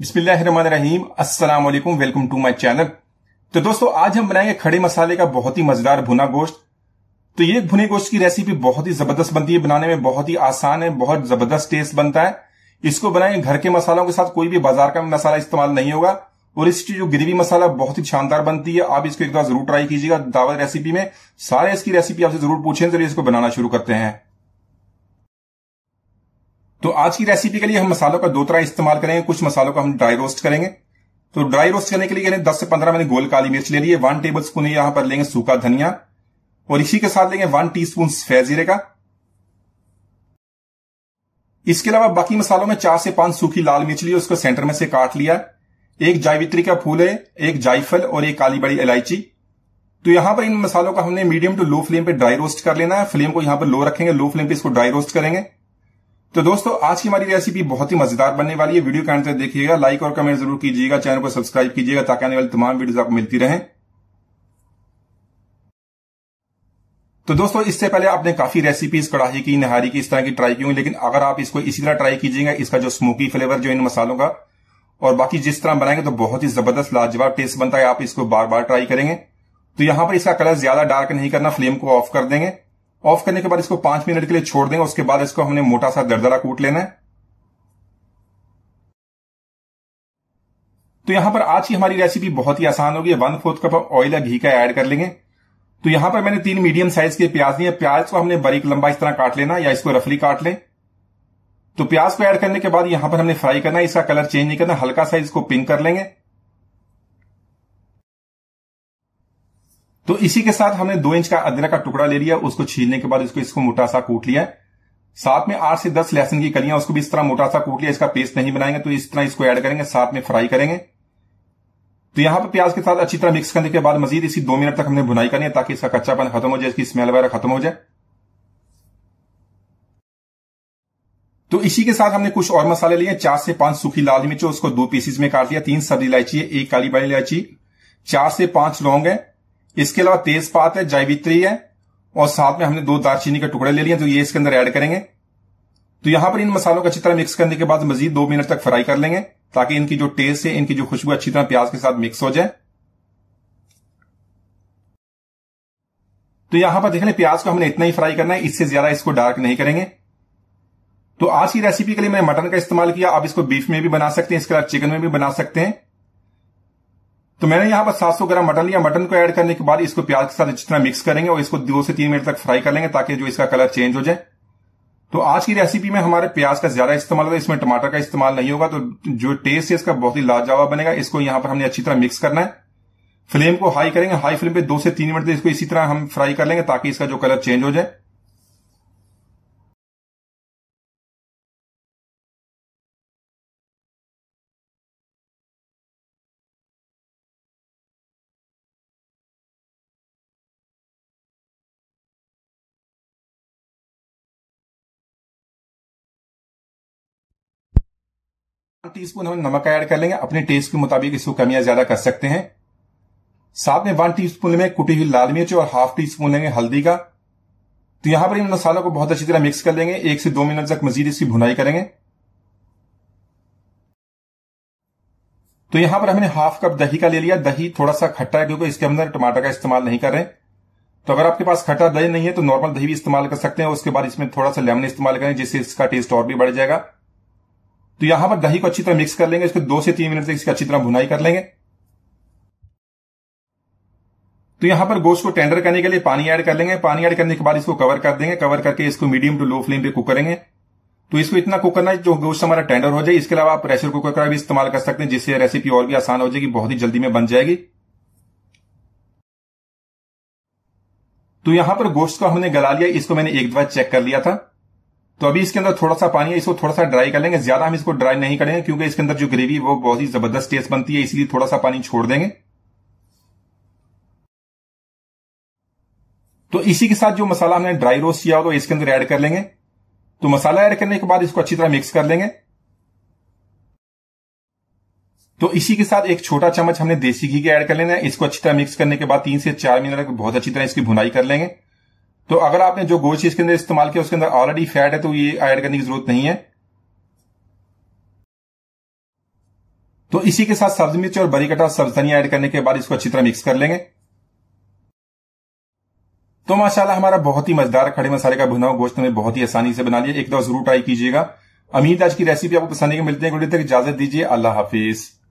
बिस्मिल्लाहिर्रहमानिर्रहीम अस्सलाम वालेकुम वेलकम टू माय चैनल तो दोस्तों आज हम बनाएंगे खड़े मसाले का बहुत ही मजेदार भुना गोश्त तो ये भुने गोश्त की रेसिपी बहुत ही जबरदस्त बनती है बनाने में बहुत ही आसान है बहुत जबरदस्त टेस्ट बनता है इसको बनाएंगे घर के मसालों के साथ कोई भी बाजार का मसाला इस्तेमाल नहीं होगा और इसकी जो ग्रेवी मसाला बहुत ही शानदार बनती है आप इसको एक बार जरूर ट्राई कीजिएगा दावत रेसिपी में सारे इसकी रेसिपी आपसे जरूर पूछें चलिए इसको बनाना शुरू करते हैं तो आज की रेसिपी के लिए हम मसालों का दो तरह इस्तेमाल करेंगे कुछ मसालों का हम ड्राई रोस्ट करेंगे तो ड्राई रोस्ट करने के लिए यानी 10 से 15 मैंने गोल काली मिर्च ले ली है वन टेबल स्पून यहां पर लेंगे सूखा धनिया और इसी के साथ लेंगे वन टी स्पून सफेद जीरे का इसके अलावा बाकी मसालों में चार से पांच सूखी लाल मिर्च ली उसको सेंटर में से काट लिया एक जायवित्री का फूल है एक जायफल और एक काली बड़ी इलायची तो यहां पर इन मसालों का हमने मीडियम टू लो फ्लेम पे ड्राई रोस्ट कर लेना है फ्लेम को यहां पर लो रखेंगे लो फ्लेम पे इसको ड्राई रोस्ट करेंगे तो दोस्तों आज की हमारी रेसिपी बहुत ही मजेदार बनने वाली है वीडियो के अंत तक देखिएगा लाइक और कमेंट जरूर कीजिएगा चैनल को सब्सक्राइब कीजिएगा ताकि आने वाली तमाम वीडियोस आपको मिलती रहें तो दोस्तों इससे पहले आपने काफी रेसिपीज कढ़ाई की नहारी की इस तरह की ट्राई की हुई लेकिन अगर आप इसको इसी तरह ट्राई कीजिएगा इसका जो स्मोकी फ्लेवर जो इन मसालों का और बाकी जिस तरह बनाएंगे तो बहुत ही जबरदस्त लाजवाब टेस्ट बनता है आप इसको बार बार ट्राई करेंगे तो यहां पर इसका कलर ज्यादा डार्क नहीं करना फ्लेम को ऑफ कर देंगे ऑफ करने के बाद इसको पांच मिनट के लिए छोड़ देंगे उसके बाद इसको हमने मोटा सा दरदरा कूट लेना है तो यहां पर आज की हमारी रेसिपी बहुत ही आसान होगी वन फोर्थ कप ऑयल या घी का ऐड कर लेंगे तो यहां पर मैंने तीन मीडियम साइज के प्याज लिए प्याज को हमने बारीक लंबा इस तरह काट लेना या इसको रफली काट लें तो प्याज को ऐड करने के बाद यहां पर हमने फ्राई करना है इसका कलर चेंज नहीं करना हल्का सा इसको पिंक कर लेंगे तो इसी के साथ हमने दो इंच का अदरक का टुकड़ा ले लिया उसको छीलने के बाद इसको इसको मोटा सा कूट लिया साथ में आठ से दस लहसुन की कलियां उसको भी इस तरह मोटा सा कूट लिया इसका पेस्ट नहीं बनाएंगे तो इस तरह इसको ऐड करेंगे साथ में फ्राई करेंगे तो यहां पर प्याज के साथ अच्छी तरह मिक्स करने के बाद मजीद इसी दो मिनट तक हमने भुनाई करनी है ताकि इसका कच्चापन खत्म हो जाए इसकी स्मेल वगैरह खत्म हो जाए तो इसी के साथ हमने कुछ और मसाले लिए चार से पांच सूखी लाल मिर्च उसको दो पीसीस में काट लिया तीन सब्जी इलायची है एक काली बड़ी इलायची चार से पांच लौंग है इसके अलावा तेज पात है जायवित्री है और साथ में हमने दो दालचीनी के टुकड़े ले लिए तो ये इसके अंदर ऐड करेंगे तो यहां पर इन मसालों को अच्छी तरह मिक्स करने के बाद मजीद दो मिनट तक फ्राई कर लेंगे ताकि इनकी जो टेस्ट है इनकी जो खुशबू अच्छी तरह प्याज के साथ मिक्स हो जाए तो यहां पर देख लें प्याज को हमने इतना ही फ्राई करना है इससे ज्यादा इसको डार्क नहीं करेंगे तो आज की रेसिपी के लिए मैंने मटन का इस्तेमाल किया आप इसको बीफ में भी बना सकते हैं इसके अलावा चिकन में भी बना सकते हैं तो मैंने यहाँ पर 700 ग्राम मटन लिया मटन को ऐड करने के बाद इसको प्याज के साथ अच्छी तरह मिक्स करेंगे और इसको दो से तीन मिनट तक फ्राई कर लेंगे ताकि जो इसका कलर चेंज हो जाए तो आज की रेसिपी में हमारे प्याज का ज्यादा इस्तेमाल होगा इसमें टमाटर का इस्तेमाल नहीं होगा तो जो टेस्ट है इसका बहुत ही लाजवाब बनेगा इसको यहाँ पर हमने अच्छी तरह मिक्स करना है फ्लेम को हाई करेंगे हाई फ्लेम पे दो से तीन मिनट तक इसको इसी तरह हम फ्राई कर लेंगे ताकि इसका जो कलर चेंज हो जाए टी स्पून हम नमक ऐड कर लेंगे अपने टेस्ट के मुताबिक इसको कमियां ज्यादा कर सकते हैं साथ में वन टीस्पून में कुटी हुई लाल मिर्च और हाफ टी स्पून लेंगे हल्दी का तो यहां पर इन मसालों को बहुत अच्छी तरह मिक्स कर लेंगे एक से दो मिनट तक मजीद इसकी भुनाई करेंगे तो यहां पर हमने हाफ कप दही का ले लिया दही थोड़ा सा खट्टा है क्योंकि इसके अंदर टमाटर का इस्तेमाल नहीं कर रहे तो अगर आपके पास खट्टा दही नहीं है तो नॉर्मल दही भी इस्तेमाल कर सकते हैं उसके बाद इसमें थोड़ा सा लेमन इस्तेमाल करें जिससे इसका टेस्ट और भी बढ़ जाएगा तो यहां पर दही को अच्छी तरह मिक्स कर लेंगे इसको दो से तीन मिनट तक इसकी अच्छी तरह भुनाई कर लेंगे तो यहां पर गोश्त को टेंडर करने के लिए पानी ऐड कर लेंगे पानी ऐड करने के बाद इसको कवर कर देंगे कवर करके इसको मीडियम टू लो फ्लेम पे कुक करेंगे तो इसको इतना कुक करना है जो गोश्त हमारा टेंडर हो जाए इसके अलावा आप प्रेशर कुकर का भी इस्तेमाल कर सकते हैं जिससे रेसिपी और भी आसान हो जाएगी बहुत ही जल्दी में बन जाएगी तो यहां पर गोश्त को हमने गला लिया इसको मैंने एक बार चेक कर लिया था तो अभी इसके अंदर थोड़ा सा पानी है इसको थोड़ा सा ड्राई कर लेंगे ज्यादा हम इसको ड्राई नहीं करेंगे क्योंकि इसके अंदर जो ग्रेवी वो बहुत ही जबरदस्त टेस्ट बनती है इसलिए थोड़ा सा पानी छोड़ देंगे तो इसी के साथ जो मसाला हमने ड्राई रोस्ट किया होगा इसके अंदर ऐड कर लेंगे तो मसाला ऐड करने के बाद इसको अच्छी तरह मिक्स कर लेंगे तो इसी के साथ एक छोटा चम्मच हमने देसी घी के ऐड कर लेना है इसको अच्छी तरह मिक्स करने के बाद तीन से चार मिनट तक बहुत अच्छी तरह इसकी भुनाई कर लेंगे तो अगर आपने जो गोश्त इसके अंदर इस्तेमाल किया उसके अंदर ऑलरेडी फैट है तो ये ऐड करने की जरूरत नहीं है तो इसी के साथ सब्ज मिर्च और बरी कटा सब्ज धनिया ऐड करने के बाद इसको अच्छी तरह मिक्स कर लेंगे तो माशाल्लाह हमारा बहुत ही मजेदार खड़े मसाले का भुना गोश्त हमें बहुत ही आसानी से बना लिया एक दफा जरूर ट्राई कीजिएगा अमीर आज की रेसिपी आपको पसंद के मिलते हैं इजाजत दीजिए अल्लाह हाफिज